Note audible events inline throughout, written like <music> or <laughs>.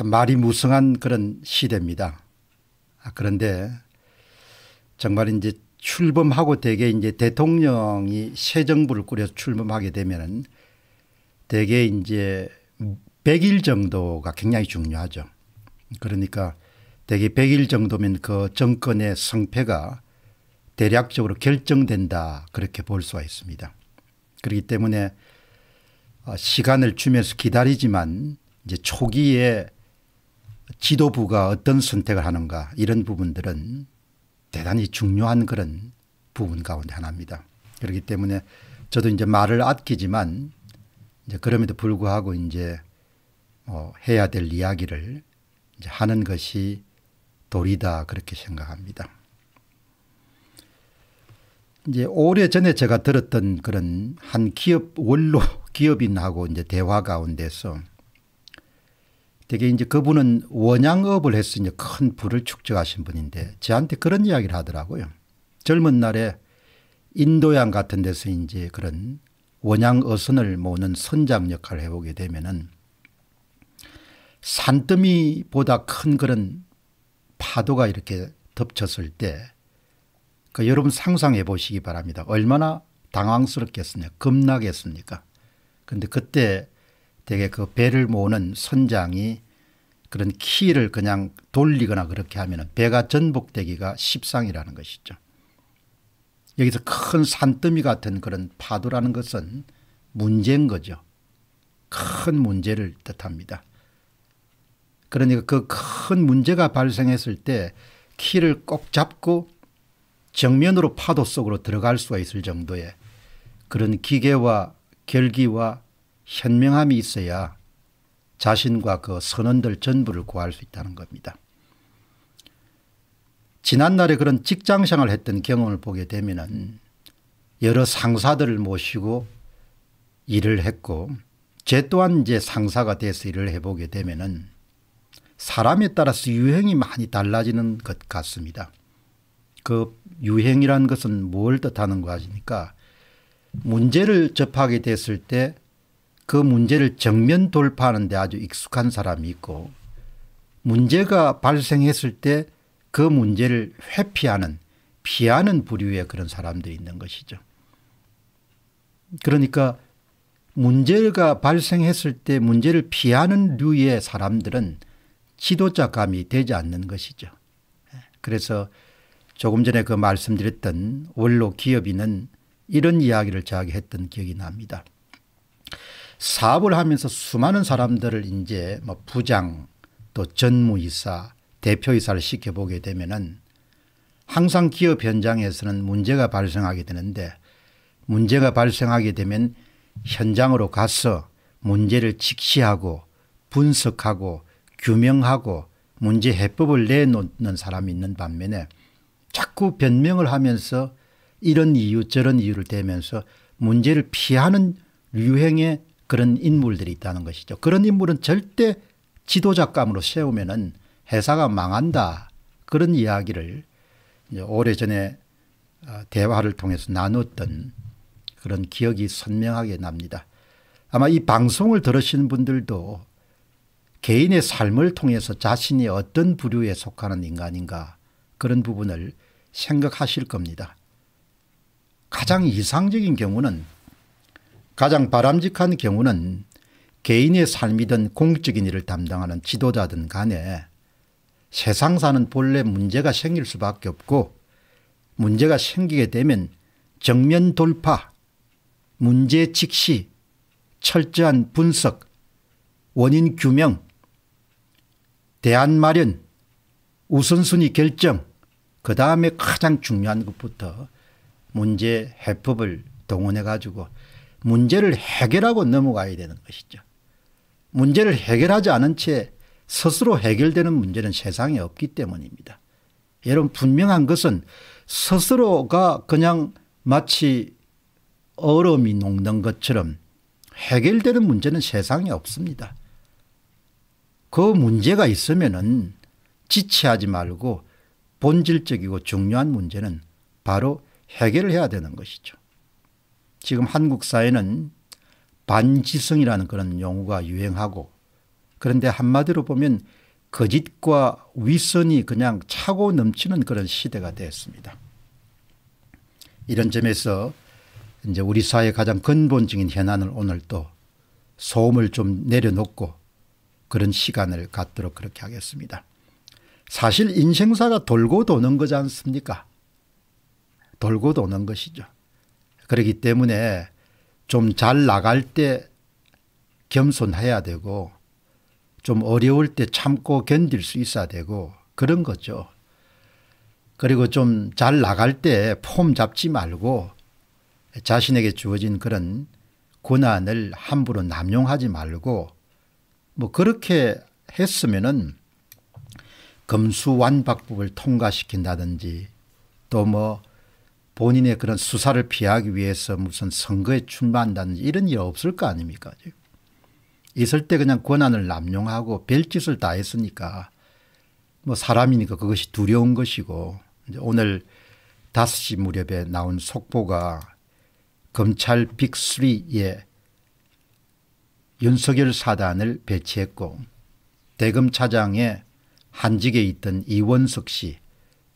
참 말이 무성한 그런 시대입니다. 아, 그런데 정말 이제 출범하고 대개 이제 대통령이 새 정부를 꾸려 출범하게 되면은 대개 이제 100일 정도가 굉장히 중요하죠. 그러니까 대개 100일 정도면 그 정권의 성패가 대략적으로 결정된다 그렇게 볼 수가 있습니다. 그렇기 때문에 어, 시간을 주면서 기다리지만 이제 초기에 지도부가 어떤 선택을 하는가 이런 부분들은 대단히 중요한 그런 부분 가운데 하나입니다. 그렇기 때문에 저도 이제 말을 아끼지만 이제 그럼에도 불구하고 이제 어 해야 될 이야기를 하는 것이 도리다 그렇게 생각합니다. 이제 오래 전에 제가 들었던 그런 한 기업 원로 <laughs> 기업인하고 이제 대화 가운데서 되게 이제 그분은 원양업을 해서 이제 큰 부를 축적하신 분인데 저한테 그런 이야기를 하더라고요. 젊은 날에 인도양 같은 데서 이제 그런 원양 어선을 모는 선장 역할을 해보게 되면은 산더미보다 큰 그런 파도가 이렇게 덮쳤을 때그 여러분 상상해 보시기 바랍니다. 얼마나 당황스럽겠습니까? 겁나겠습니까? 근데 그때 되게 그 배를 모으는 선장이 그런 키를 그냥 돌리거나 그렇게 하면 배가 전복되기가 십상이라는 것이죠. 여기서 큰 산더미 같은 그런 파도라는 것은 문제인 거죠. 큰 문제를 뜻합니다. 그러니까 그 큰 문제가 발생했을 때 키를 꼭 잡고 정면으로 파도 속으로 들어갈 수가 있을 정도의 그런 기계와 결기와 현명함이 있어야 자신과 그 선원들 전부를 구할 수 있다는 겁니다. 지난날에 그런 직장생활을 했던 경험을 보게 되면 여러 상사들을 모시고 일을 했고 제 또한 이제 상사가 돼서 일을 해보게 되면 사람에 따라서 유형이 많이 달라지는 것 같습니다. 그유행이라 것은 뭘 뜻하는 거 아십니까 문제를 접하게 됐을 때그 문제를 정면 돌파하는데 아주 익숙한 사람이 있고 문제가 발생했을 때 그 문제를 회피하는 피하는 부류의 그런 사람들이 있는 것이죠. 그러니까 문제가 발생했을 때 문제를 피하는 류의 사람들은 지도자감이 되지 않는 것이죠. 그래서 조금 전에 그 말씀드렸던 원로 기업인은 이런 이야기를 저자게 했던 기억이 납니다. 사업을 하면서 수많은 사람들을 이제 뭐 부장 또 전무이사 대표이사를 시켜보게 되면은 항상 기업 현장에서는 문제가 발생하게 되는데 문제가 발생하게 되면 현장으로 가서 문제를 직시하고 분석하고 규명하고 문제 해법을 내놓는 사람이 있는 반면에 자꾸 변명을 하면서 이런 이유 저런 이유를 대면서 문제를 피하는 유행의 그런 인물들이 있다는 것이죠. 그런 인물은 절대 지도자감으로 세우면은 회사가 망한다. 그런 이야기를 오래전에 어, 대화를 통해서 나눴던 그런 기억이 선명하게 납니다. 아마 이 방송을 들으시는 분들도 개인의 삶을 통해서 자신이 어떤 부류에 속하는 인간인가 그런 부분을 생각하실 겁니다. 가장 이상적인 경우는 가장 바람직한 경우는 개인의 삶이든 공적인 일을 담당하는 지도자든 간에 세상 사는 본래 문제가 생길 수밖에 없고 문제가 생기게 되면 정면 돌파, 문제 직시, 철저한 분석, 원인 규명, 대안 마련, 우선순위 결정, 그 다음에 가장 중요한 것부터 문제 해법을 동원해 가지고 문제를 해결하고 넘어가야 되는 것이죠. 문제를 해결하지 않은 채 스스로 해결되는 문제는 세상에 없기 때문입니다. 여러분 분명한 것은 스스로가 그냥 마치 얼음이 녹는 것처럼 해결되는 문제는 세상에 없습니다. 그 문제가 있으면은 지체하지 말고 본질적이고 중요한 문제는 바로 해결을 해야 되는 것이죠. 지금 한국 사회는 반지성이라는 그런 용어가 유행하고 그런데 한마디로 보면 거짓과 위선이 그냥 차고 넘치는 그런 시대가 되었습니다. 이런 점에서 이제 우리 사회 가장 근본적인 현안을 오늘 또 소음을 좀 내려놓고 그런 시간을 갖도록 그렇게 하겠습니다. 사실 인생사가 돌고 도는 거지 않습니까? 돌고 도는 것이죠. 그렇기 때문에 좀 잘 나갈 때 겸손해야 되고 좀 어려울 때 참고 견딜 수 있어야 되고 그런 거죠. 그리고 좀 잘 나갈 때 폼 잡지 말고 자신에게 주어진 그런 권한을 함부로 남용하지 말고 뭐 그렇게 했으면은 금수완박법을 통과시킨다든지 또뭐 본인의 그런 수사를 피하기 위해서 무슨 선거에 출마한다든지 이런 일 없을 거 아닙니까? 있을 때 그냥 권한을 남용하고 별짓을 다 했으니까 뭐 사람이니까 그것이 두려운 것이고 오늘 5시 무렵에 나온 속보가 검찰 빅3에 윤석열 사단을 배치했고 대검 차장에 한직에 있던 이원석 씨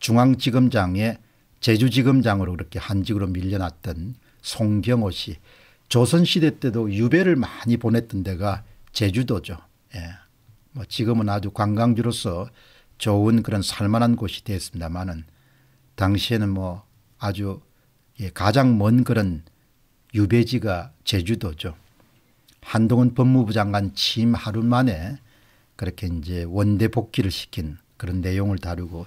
중앙지검장에 제주지검장으로 그렇게 한직으로 밀려났던 송경호 씨 조선시대 때도 유배를 많이 보냈던 데가 제주도죠. 예. 뭐 지금은 아주 관광지로서 좋은 그런 살만한 곳이 되었습니다만은 당시에는 뭐 아주 예, 가장 먼 그런 유배지가 제주도죠. 한동훈 법무부 장관 취임 하루 만에 그렇게 이제 원대 복귀를 시킨 그런 내용을 다루고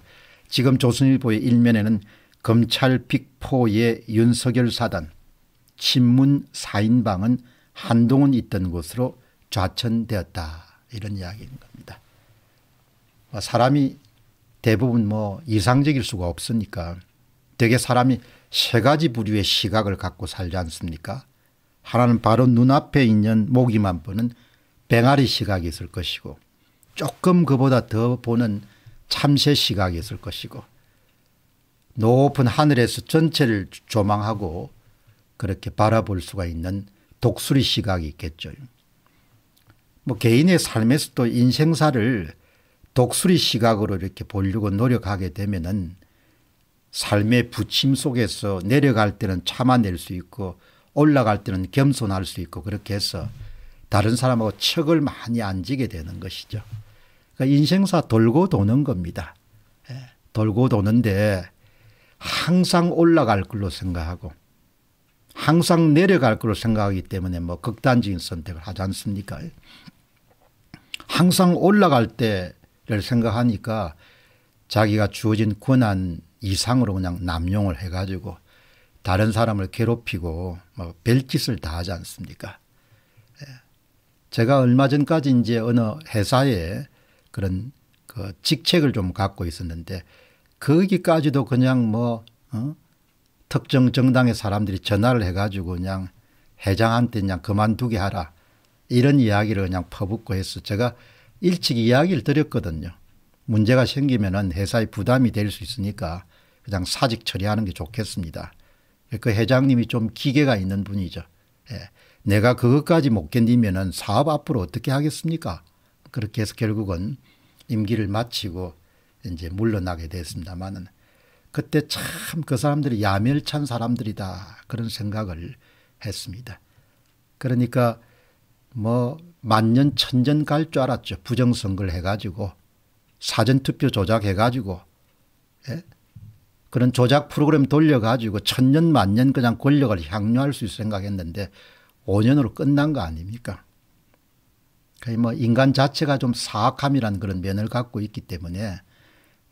지금 조선일보의 일면에는 검찰 빅포의 윤석열 사단, 친문 4인방은 한동훈 있던 곳으로 좌천되었다. 이런 이야기인 겁니다. 뭐 사람이 대부분 뭐 이상적일 수가 없으니까 되게 사람이 세 가지 부류의 시각을 갖고 살지 않습니까? 하나는 바로 눈앞에 있는 모기만 보는 뱅아리 시각이 있을 것이고 조금 그보다 더 보는 참새 시각이 있을 것이고 높은 하늘에서 전체를 조망하고 그렇게 바라볼 수가 있는 독수리 시각이 있겠죠. 뭐 개인의 삶에서 또 인생사를 독수리 시각으로 이렇게 보려고 노력하게 되면은 삶의 부침 속에서 내려갈 때는 참아낼 수 있고 올라갈 때는 겸손할 수 있고 그렇게 해서 다른 사람하고 척을 많이 앉 지게 되는 것이죠. 그러니까 인생사 돌고 도는 겁니다. 예, 돌고 도는데 항상 올라갈 걸로 생각하고 항상 내려갈 걸로 생각하기 때문에 뭐 극단적인 선택을 하지 않습니까? 항상 올라갈 때를 생각하니까 자기가 주어진 권한 이상으로 그냥 남용을 해가지고 다른 사람을 괴롭히고 뭐 별짓을 다 하지 않습니까? 예. 제가 얼마 전까지 이제 어느 회사에 그런 그 직책을 좀 갖고 있었는데 거기까지도 그냥 뭐 어? 특정 정당의 사람들이 전화를 해가지고 그냥 회장한테 그냥 그만두게 하라 이런 이야기를 그냥 퍼붓고 해서 제가 일찍 이야기를 드렸거든요. 문제가 생기면은 회사에 부담이 될 수 있으니까 그냥 사직 처리하는 게 좋겠습니다. 그 회장님이 좀 기계가 있는 분이죠. 예. 내가 그것까지 못 견디면은 사업 앞으로 어떻게 하겠습니까? 그렇게 해서 결국은 임기를 마치고 이제 물러나게 됐습니다만은 그때 참 그 사람들이 야멸찬 사람들이다 그런 생각을 했습니다. 그러니까 뭐 만년 천전갈 줄 알았죠. 부정선거를 해가지고 사전투표 조작해가지고 예? 그런 조작 프로그램 돌려가지고 천년 만년 그냥 권력을 향유할 수 있을 생각했는데 5년으로 끝난 거 아닙니까? 뭐 인간 자체가 좀 사악함이라는 그런 면을 갖고 있기 때문에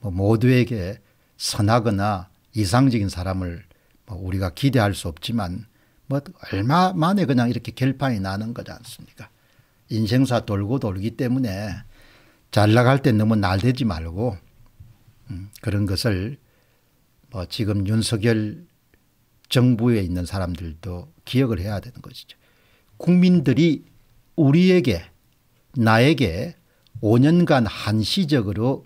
뭐 모두에게 선하거나 이상적인 사람을 뭐 우리가 기대할 수 없지만 뭐 얼마 만에 그냥 이렇게 결판이 나는 거지 않습니까? 인생사 돌고 돌기 때문에 잘 나갈 때 너무 날대지 말고 음, 그런 것을 뭐 지금 윤석열 정부에 있는 사람들도 기억을 해야 되는 것이죠. 국민들이 우리에게 나에게 5년간 한시적으로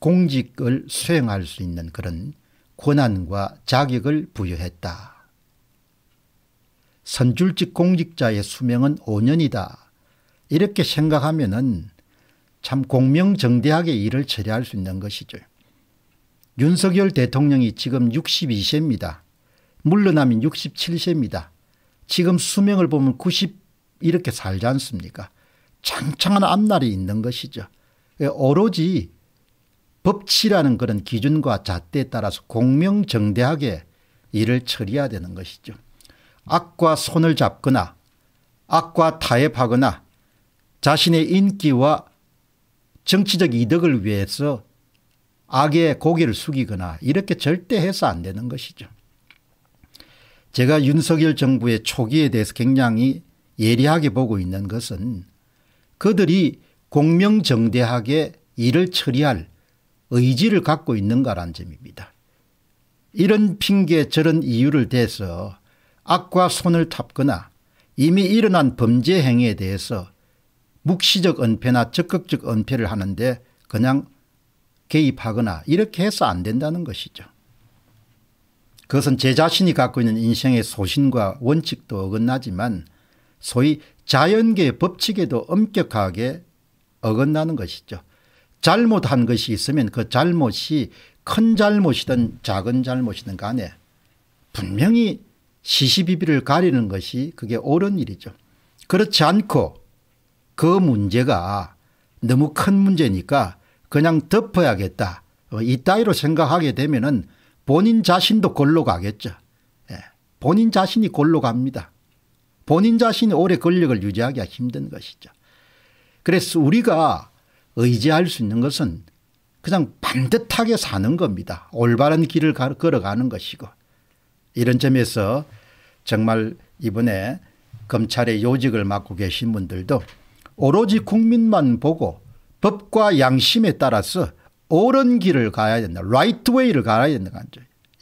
공직을 수행할 수 있는 그런 권한과 자격을 부여했다. 선줄직 공직자의 수명은 5년이다. 이렇게 생각하면 참 공명정대하게 일을 처리할 수 있는 것이죠. 윤석열 대통령이 지금 62세입니다. 물러나면 67세입니다. 지금 수명을 보면 90 이렇게 살지 않습니까? 창창한 앞날이 있는 것이죠. 예, 오로지 법치라는 그런 기준과 잣대에 따라서 공명정대하게 일을 처리해야 되는 것이죠. 악과 손을 잡거나 악과 타협하거나 자신의 인기와 정치적 이득을 위해서 악의 고개를 숙이거나 이렇게 절대 해서 안 되는 것이죠. 제가 윤석열 정부의 초기에 대해서 굉장히 예리하게 보고 있는 것은 그들이 공명정대하게 일을 처리할 의지를 갖고 있는가라는 점입니다. 이런 핑계 저런 이유를 대서 악과 손을 탑거나 이미 일어난 범죄 행위에 대해서 묵시적 은폐나 적극적 은폐를 하는데 그냥 개입하거나 이렇게 해서 안 된다는 것이죠. 그것은 제 자신이 갖고 있는 인생의 소신과 원칙도 어긋나지만 소위 자연계의 법칙에도 엄격하게 어긋나는 것이죠. 잘못한 것이 있으면 그 잘못이 큰 잘못이든 작은 잘못이든 간에 분명히 시시비비를 가리는 것이 그게 옳은 일이죠. 그렇지 않고 그 문제가 너무 큰 문제니까 그냥 덮어야겠다. 어, 이따위로 생각하게 되면 은 본인 자신도 골로 가겠죠. 예, 본인 자신이 골로 갑니다. 본인 자신이 오래 권력을 유지하기가 힘든 것이죠. 그래서 우리가 의지할 수 있는 것은 그냥 반듯하게 사는 겁니다. 올바른 길을 걸어가는 것이고 이런 점에서 정말 이번에 검찰의 요직을 맡고 계신 분들도 오로지 국민만 보고 법과 양심에 따라서 옳은 길을 가야 된다. 라이트 웨이를 가야 된다.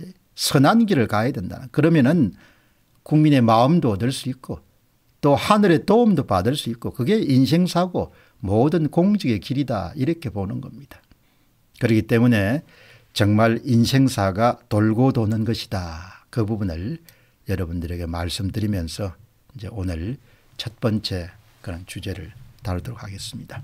예. 선한 길을 가야 된다. 그러면은 국민의 마음도 얻을 수 있고 또 하늘의 도움도 받을 수 있고 그게 인생사고 모든 공직의 길이다 이렇게 보는 겁니다. 그렇기 때문에 정말 인생사가 돌고 도는 것이다. 그 부분을 여러분들에게 말씀드리면서 이제 오늘 첫 번째 그런 주제를 다루도록 하겠습니다.